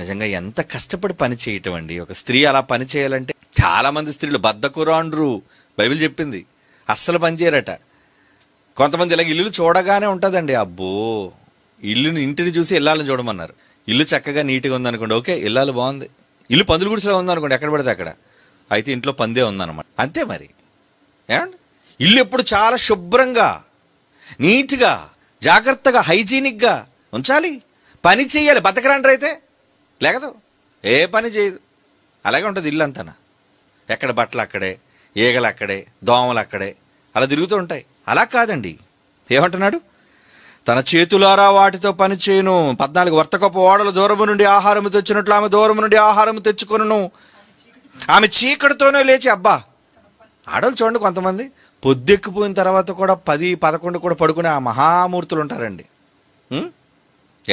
నిజంగా ఎంత కష్టపడి పని చేయటం అండి ఒక స్త్రీ అలా పని చేయాలంటే చాలామంది స్త్రీలు బద్దకురాండ్రు బైబిల్ చెప్పింది అస్సలు పనిచేయరట కొంతమంది ఇలాగ ఇల్లు చూడగానే ఉంటుందండి అబ్బో ఇల్లుని ఇంటిని చూసి ఇల్లాలని చూడమన్నారు ఇల్లు చక్కగా నీట్గా ఉందనుకోండి ఓకే ఇల్లాలు బాగుంది ఇల్లు పందులు గుడిసెలో ఉందనుకోండి ఎక్కడ పడితే అక్కడ అయితే ఇంట్లో పందే ఉందన్నమాట అంతే మరి ఏమండి ఇల్లు ఎప్పుడు చాలా శుభ్రంగా నీట్గా జాగ్రత్తగా హైజీనిక్గా ఉంచాలి పని చేయాలి బతకరాండ్రు అయితే లేకదు ఏ పని చేయదు అలాగే ఉంటుంది ఇల్లు అంతనా ఎక్కడ బట్టలు అక్కడే ఈగలు అక్కడే దోమలు అక్కడే అలా తిరుగుతూ ఉంటాయి అలా కాదండి ఏమంటున్నాడు తన చేతులారా వాటితో పనిచేయను పద్నాలుగు వర్తకపు ఓడలు దూరము నుండి ఆహారము తెచ్చినట్లు ఆమె దూరము నుండి ఆహారము తెచ్చుకొను ఆమె చీకటితోనే లేచి అబ్బా ఆడలు చూడండి కొంతమంది పొద్దెక్కిపోయిన తర్వాత కూడా పది పదకొండు కూడా పడుకునే ఆ మహామూర్తులు ఉంటారండి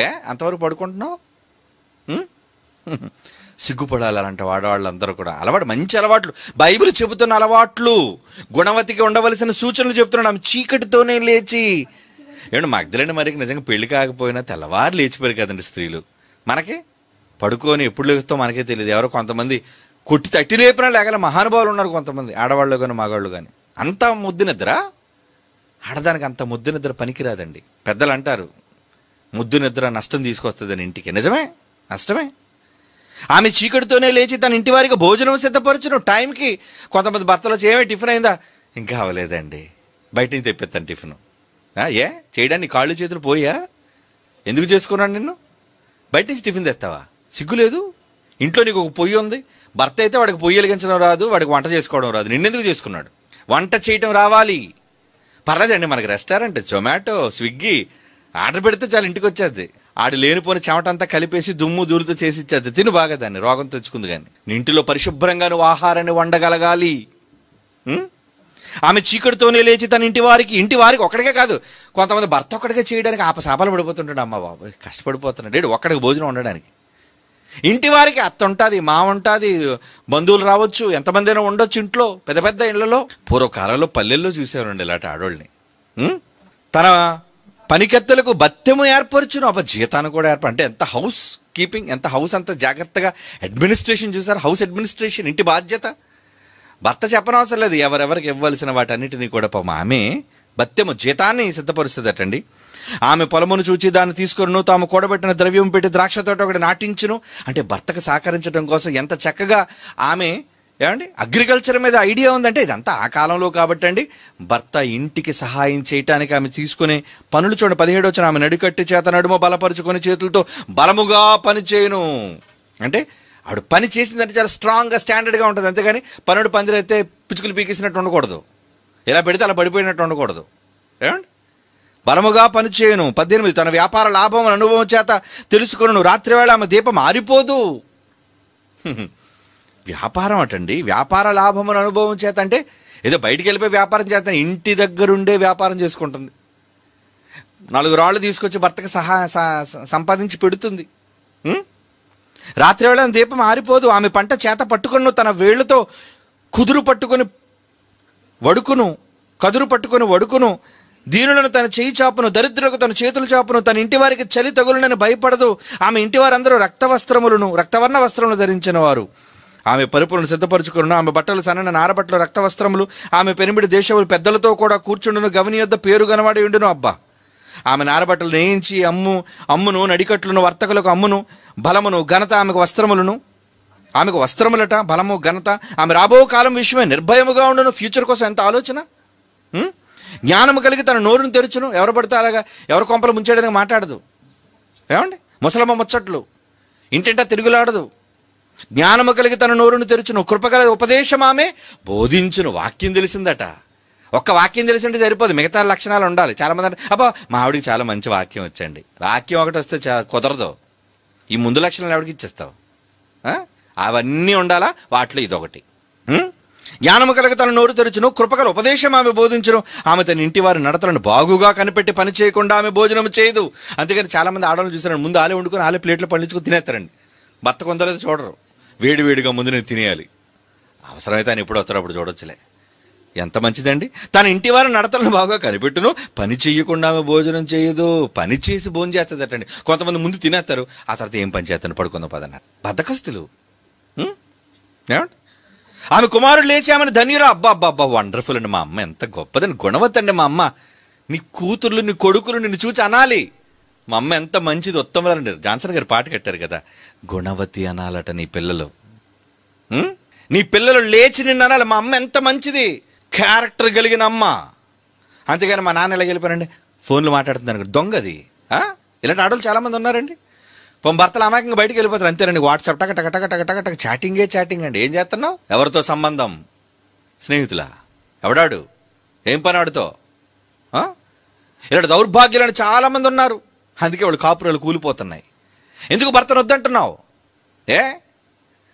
ఏ అంతవరకు పడుకుంటున్నావు సిగ్గుపడాలి అలాంటి వాడవాళ్ళందరూ కూడా అలవాటు మంచి అలవాట్లు బైబిల్ చెబుతున్న అలవాట్లు గుణవతికి ఉండవలసిన సూచనలు చెబుతున్నాడు ఆమె చీకటితోనే లేచి ఏమంటే మగ్ధులని మరికి నిజంగా పెళ్లి కాకపోయినా తెల్లవారు లేచిపోయారు కదండి స్త్రీలు మనకి పడుకొని ఎప్పుడు లేగుతో మనకే తెలియదు ఎవరో కొంతమంది కొట్టి తట్టి లేపినా లేగల మహానుభావులు ఉన్నారు కొంతమంది ఆడవాళ్ళు కానీ మగవాళ్ళు కానీ అంత ముద్దు నిద్ర ఆడదానికి అంత ముద్దు నిద్ర పనికిరాదండి పెద్దలు అంటారు ముద్దు నిద్ర నష్టం తీసుకొస్తుందని ఇంటికి నిజమే నష్టమే ఆమె చీకటితోనే లేచి తన ఇంటి వారికి భోజనం సిద్ధపరచను టైంకి కొంతమంది భర్తలు వచ్చి ఏమే టిఫిన్ అయిందా ఇంకా అవ్వలేదండి బయటికి తెప్పిస్తాను టిఫిన్ ఏ చేయడానికి కాళ్ళు చేతులు పోయా ఎందుకు చేసుకున్నాను నిన్ను బయట నుంచి టిఫిన్ తెస్తావా సిగ్గులేదు ఇంట్లో నీకు ఒక పొయ్యి ఉంది భర్త అయితే వాడికి పొయ్యి వెలిగించడం రాదు వాడికి వంట చేసుకోవడం రాదు నిన్నెందుకు చేసుకున్నాడు వంట చేయటం రావాలి పర్లేదండి మనకి రెస్టారెంట్ జొమాటో స్విగ్గీ ఆర్డర్ పెడితే చాలా ఇంటికి వచ్చేది ఆడు లేనిపోని చెమటంతా కలిపేసి దుమ్ము దూరుతో చేసి ఇచ్చేది తిను బాగా దాన్ని రోగం తెచ్చుకుంది కానీ ఇంటిలో పరిశుభ్రంగా నువ్వు ఆహారాన్ని వండగలగాలి ఆమె చీకటితోనే లేచి తన ఇంటి వారికి ఇంటి వారికి ఒక్కడికే కాదు కొంతమంది భర్త ఒక్కడికే చేయడానికి ఆపశాపాలు పడిపోతుంటాడు అమ్మ బాబు కష్టపడిపోతున్నాడు ఒక్కడికి భోజనం ఉండడానికి ఇంటి వారికి అత్త ఉంటుంది మామ ఉంటుంది బంధువులు రావచ్చు ఎంతమందైనా ఉండొచ్చు ఇంట్లో పెద్ద పెద్ద ఇళ్లలో పూర్వకాలంలో పల్లెల్లో చూసేవారండి ఇలాంటి ఆడోళ్ళని తన పనికత్తలకు బత్యము ఏర్పరచును అప్ప జీతాన్ని కూడా ఏర్పడి అంటే ఎంత హౌస్ కీపింగ్ ఎంత హౌస్ అంత జాగ్రత్తగా అడ్మినిస్ట్రేషన్ చూసారు హౌస్ అడ్మినిస్ట్రేషన్ ఇంటి బాధ్యత భర్త చెప్పనవసరం లేదు ఎవరెవరికి ఇవ్వాల్సిన వాటన్నిటినీ కూడా పాప ఆమె భత్యము జీతాన్ని సిద్ధపరుస్తుందటండి ఆమె పొలమును చూచి దాన్ని తీసుకును తాము కూడబెట్టిన ద్రవ్యం పెట్టి ద్రాక్ష తోట ఒకటి నాటించును అంటే భర్తకు సహకరించడం కోసం ఎంత చక్కగా ఆమె ఏమండి అగ్రికల్చర్ మీద ఐడియా ఉందంటే ఇదంతా ఆ కాలంలో కాబట్టి అండి భర్త ఇంటికి సహాయం చేయటానికి ఆమె తీసుకునే పనులు చూడండి పదిహేడు వచ్చిన ఆమె నడికట్టి చేత నడుమ బలపరుచుకొని చేతులతో బలముగా పని చేయను అంటే ఆవిడ పని చేసిందంటే చాలా స్ట్రాంగ్గా స్టాండర్డ్గా ఉంటుంది అంతేగాని పనుడు పందిరైతే పిచుకులు పీకేసినట్టు ఉండకూడదు ఇలా పెడితే అలా పడిపోయినట్టు ఉండకూడదు ఏమండి బలముగా పనిచేయను పద్దెనిమిది తన వ్యాపార లాభం అనుభవం చేత తెలుసుకును రాత్రివేళ ఆమె దీపం ఆరిపోదు వ్యాపారం అటండి వ్యాపార లాభం అనుభవం చేత అంటే ఏదో బయటికి వెళ్ళిపోయి వ్యాపారం చేత ఇంటి దగ్గరుండే వ్యాపారం చేసుకుంటుంది నాలుగు రాళ్ళు తీసుకొచ్చి భర్తకి సహా సంపాదించి పెడుతుంది రాత్రివేళ దీపం ఆరిపోదు ఆమె పంట చేత పట్టుకున్న తన వేళ్లతో కుదురు పట్టుకొని వడుకును కదురు పట్టుకుని వడుకును దీనులను తన చేయి చాపును దరిద్రులకు తన చేతులు చాపును తన ఇంటి వారికి చలి తగులునని భయపడదు ఆమె ఇంటి వారందరూ రక్తవస్త్రములను రక్తవర్ణ వస్త్రములు ధరించిన వారు ఆమె పరుపులను సిద్ధపరచుకును ఆమె బట్టలు సన్నన నారబట్టలు రక్తవస్త్రములు ఆమె పెనుమిడి దేశములు పెద్దలతో కూడా కూర్చుండును గవిని యొద్ద పేరు గనవాడి ఉండును అబ్బా ఆమె నారబట్టలు నేయించి అమ్ము అమ్మును నడికట్లను వర్తకులకు అమ్మును బలమును ఘనత ఆమెకు వస్త్రములను ఆమెకు వస్త్రములట బలము ఘనత ఆమె రాబో కాలం విషయమే నిర్భయముగా ఉండను ఫ్యూచర్ కోసం ఎంత ఆలోచన జ్ఞానము కలిగి తన నోరును తెరుచును ఎవరు పడితే అలాగా ఎవరు కొంపలు ముంచేయడానికి మాట్లాడదు ఏమండి ముసలమ్మ ముచ్చట్లు ఇంటింటా తిరుగులాడదు జ్ఞానము కలిగి తన నోరును తెరుచును కృపగల ఉపదేశం ఆమె బోధించును వాక్యం తెలిసిందట ఒక్క వాక్యం తెలిసింటే సరిపోదు మిగతా లక్షణాలు ఉండాలి చాలామంది అంటే అబ్బా మా ఆవిడికి చాలా మంచి వాక్యం వచ్చండి వాక్యం ఒకటి వస్తే కుదరదు ఈ ముందు లక్షణాలు ఆవిడకి ఇచ్చేస్తావు అవన్నీ ఉండాలా వాటిలో ఇదొకటి జ్ఞానము కలగ తన నోరు తెరుచును కృపకల ఉపదేశం ఆమె బోధించను ఆమె తన ఇంటి వారి నడతలను బాగుగా కనిపెట్టి పని చేయకుండా ఆమె భోజనం చేయదు అందుకని చాలామంది ఆడవాళ్ళు చూసారండి ముందు ఆలే వండుకొని ఆలే ప్లేట్లు పండించుకుని తినేస్తారండి భర్త కొందరైతే చూడరు వేడివేడిగా ముందు నేను తినేయాలి అవసరమైతే ఆయన ఎప్పుడు వస్తారో అప్పుడు చూడొచ్చులే ఎంత మంచిదండి తన ఇంటి వారి నడతలను బాగా కనిపెట్టును పని చేయకుండా ఆమె భోజనం చేయదు పని చేసి భోజనం చేస్తుందటండి కొంతమంది ముందు తినేస్తారు ఆ తర్వాత ఏం పని చేస్తాను పడుకుందాం పదన్నారు బద్దకస్తులు Hmm? ఏమండి ఆమె కుమారుడు లేచి ఆమెను ధన్యురా అబ్బా అబ్బా అబ్బా వండర్ఫుల్ అండి మా అమ్మ ఎంత గొప్పదని అండి మా అమ్మ నీ కూతుర్లు నీ కొడుకులు నిన్ను చూచి అనాలి మా అమ్మ ఎంత మంచిది ఉత్తమరాలండి జాన్సన్ గారు పాట కట్టారు కదా గుణవతి అనాలట నీ పిల్లలు hmm? నీ పిల్లలు లేచి నిన్ను అనాలి మా అమ్మ ఎంత మంచిది క్యారెక్టర్ కలిగిన అమ్మ అంతేగాని మా నాన్న ఎలా వెళ్ళిపోయారండి ఫోన్లు మాట్లాడుతున్నారు దొంగది ఇలాంటి ఆటలు చాలామంది ఉన్నారండి భర్తలు అమాయకంగా బయటికి వెళ్ళిపోతారు అంతేనండి వాట్సాప్ టక టక టక టక టక టక చాటింగే చాటింగ్ అండి ఏం చేస్తున్నావు ఎవరితో సంబంధం స్నేహితుల ఎవడాడు ఏం పని ఆడుతో ఇలాంటి దౌర్భాగ్యులను చాలామంది ఉన్నారు అందుకే వాళ్ళు కాపురాలు కూలిపోతున్నాయి ఎందుకు భర్తను వద్దంటున్నావు ఏ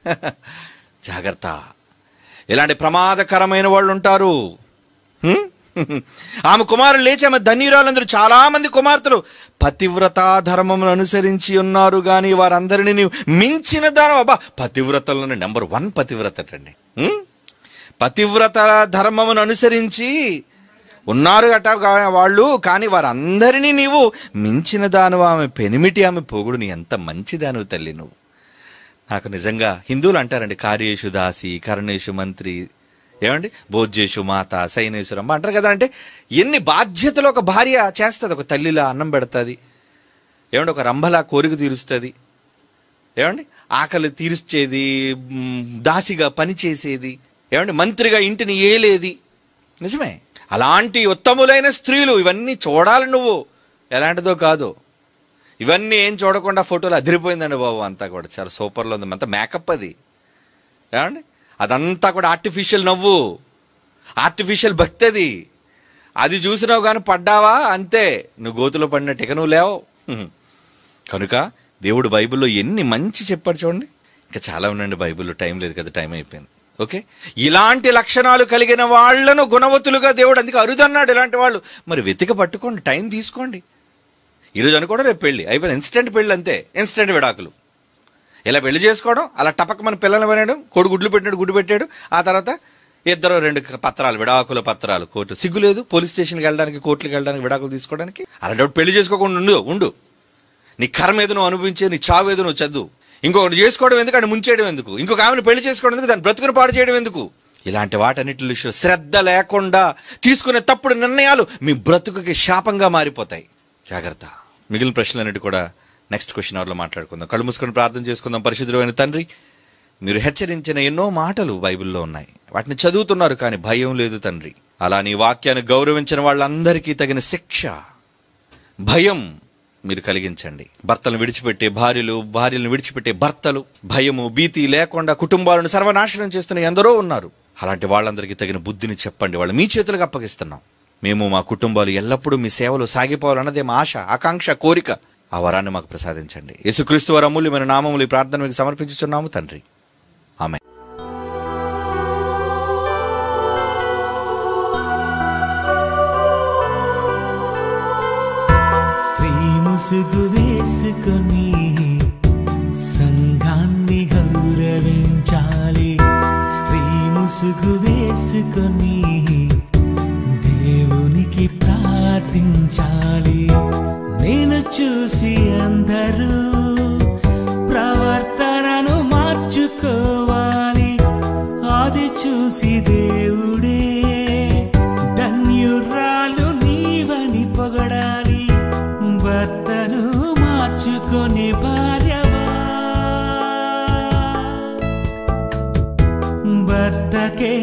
జాగ్రత్త ఇలాంటి ప్రమాదకరమైన వాళ్ళు ఉంటారు ఆమె కుమారులు లేచి ఆమె ధన్యురాలందరూ చాలామంది కుమార్తెలు పతివ్రత ధర్మమును అనుసరించి ఉన్నారు కానీ వారందరినీ నీవు మించిన ధర్మం అబ్బా పతివ్రతలను నెంబర్ వన్ పతివ్రత అండి పతివ్రత ధర్మమును అనుసరించి ఉన్నారు అట వాళ్ళు కానీ వారందరినీ నీవు మించిన దాను ఆమె పెనిమిటి ఆమె పొగుడు నీ ఎంత మంచిదానివి తల్లి నువ్వు నాకు నిజంగా హిందువులు అంటారండి కార్యేషు దాసి కరుణేషు మంత్రి ఏమండి భోజేషు మాత శయనేశ్వరమ్మ అంటారు కదా అంటే ఎన్ని బాధ్యతలు ఒక భార్య చేస్తుంది ఒక తల్లిలా అన్నం పెడుతుంది ఏమండి ఒక రంభలా కోరిక తీరుస్తుంది ఏమండి ఆకలి తీర్చేది దాసిగా పనిచేసేది ఏమండి మంత్రిగా ఇంటిని ఏలేది నిజమే అలాంటి ఉత్తములైన స్త్రీలు ఇవన్నీ చూడాలి నువ్వు ఎలాంటిదో కాదు ఇవన్నీ ఏం చూడకుండా ఫోటోలు అదిరిపోయిందండి బాబు అంతా కూడా చాలా సూపర్లో ఉంది అంతా మేకప్ అది ఏమండి అదంతా కూడా ఆర్టిఫిషియల్ నవ్వు ఆర్టిఫిషియల్ భక్తి అది అది చూసినావు కానీ పడ్డావా అంతే నువ్వు గోతులో పడిన ఇక నువ్వు లేవు కనుక దేవుడు బైబిల్లో ఎన్ని మంచి చెప్పాడు చూడండి ఇంకా చాలా ఉండండి బైబిల్లో టైం లేదు కదా టైం అయిపోయింది ఓకే ఇలాంటి లక్షణాలు కలిగిన వాళ్లను గుణవతులుగా దేవుడు అందుకే అరుదన్నాడు ఇలాంటి వాళ్ళు మరి వెతిక పట్టుకోండి టైం తీసుకోండి ఈరోజు అనుకోవడం రేపు పెళ్ళి అయిపోయింది ఇన్స్టెంట్ పెళ్ళి అంతే ఇన్స్టెంట్ విడాకులు ఇలా పెళ్లి చేసుకోవడం అలా టపక్ మన పెనడం పనేయడం కొడు గుడ్లు పెట్టినాడు గుడ్డు పెట్టాడు ఆ తర్వాత ఇద్దరు రెండు పత్రాలు విడాకుల పత్రాలు కోర్టు సిగ్గు లేదు పోలీస్ స్టేషన్కి వెళ్ళడానికి కోర్టుకి వెళ్ళడానికి విడాకులు తీసుకోవడానికి అలాంటి పెళ్లి చేసుకోకుండా ఉండు ఉండు నీ కర్మ ఏదో నువ్వు అనుభవించే నీ చావు ఏదో నువ్వు చదువు ఇంకొకటి చేసుకోవడం ఎందుకు అని ముంచేయడం ఎందుకు ఇంకొక ఆమెను పెళ్లి చేసుకోవడం ఎందుకు దాన్ని బ్రతుకుని పాడు చేయడం ఎందుకు ఇలాంటి వాటన్నిటి శ్రద్ధ లేకుండా తీసుకునే తప్పుడు నిర్ణయాలు మీ బ్రతుకుకి శాపంగా మారిపోతాయి జాగ్రత్త మిగిలిన ప్రశ్నలు అన్నిటి కూడా నెక్స్ట్ క్వశ్చన్ అవర్లో మాట్లాడుకుందాం కళ్ళు మూసుకొని ప్రార్థన చేసుకుందాం పరిశుద్ధమైన తండ్రి మీరు హెచ్చరించిన ఎన్నో మాటలు బైబిల్లో ఉన్నాయి వాటిని చదువుతున్నారు కానీ భయం లేదు తండ్రి అలా నీ వాక్యాన్ని గౌరవించిన వాళ్ళందరికీ తగిన శిక్ష భయం మీరు కలిగించండి భర్తలను విడిచిపెట్టే భార్యలు భార్యలను విడిచిపెట్టే భర్తలు భయము భీతి లేకుండా కుటుంబాలను సర్వనాశనం చేస్తున్న ఎందరో ఉన్నారు అలాంటి వాళ్ళందరికీ తగిన బుద్ధిని చెప్పండి వాళ్ళు మీ చేతులకు అప్పగిస్తున్నాం మేము మా కుటుంబాలు ఎల్లప్పుడూ మీ సేవలు సాగిపోవాలన్నదే మా ఆశ ఆకాంక్ష కోరిక ఆ వరాన్ని మాకు ప్రసాదించండి యేసుక్రీస్తు వారి అమూల్యమైన నామములు ఈ ప్రార్థన మీకు సమర్పించుచున్నాము తండ్రి ఆమె స్త్రీ ముసుగు వేసుకొని గౌరవించాలి స్త్రీ వేసుకొని చూసి అందరూ ప్రవర్తనను మార్చుకోవాలి అది చూసి దేవుడే ధన్యురాలు నీవని పొగడాలి భర్తను మార్చుకొని భార్యవా భర్తకే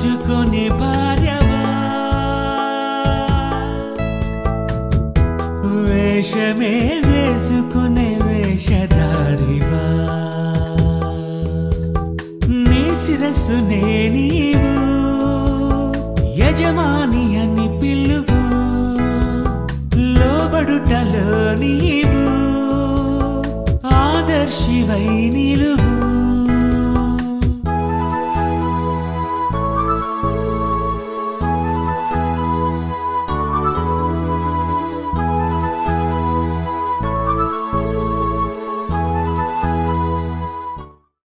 మార్చుకునే భార్యవా వేషమే వేసుకునే వేషధారివా నీ శిరస్సునే నీవు యజమాని అని పిలువు లోబడుటలో నీవు ఆదర్శివై నిలువు